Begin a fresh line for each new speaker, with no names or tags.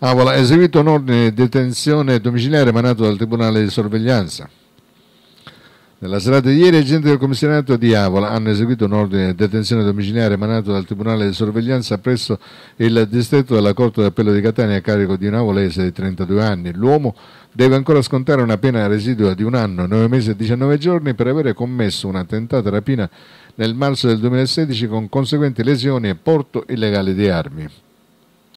Avola ah, ha eseguito un ordine di detenzione domiciliare emanato dal Tribunale di Sorveglianza. Nella serata di ieri, agenti del commissionato di Avola hanno eseguito un ordine di detenzione domiciliare emanato dal Tribunale di Sorveglianza presso il distretto della Corte d'Appello di Catania a carico di un avolese di 32 anni. L'uomo deve ancora scontare una pena residua di un anno, 9 mesi e 19 giorni per aver commesso una tentata rapina nel marzo del 2016 con conseguenti lesioni e porto illegale di armi.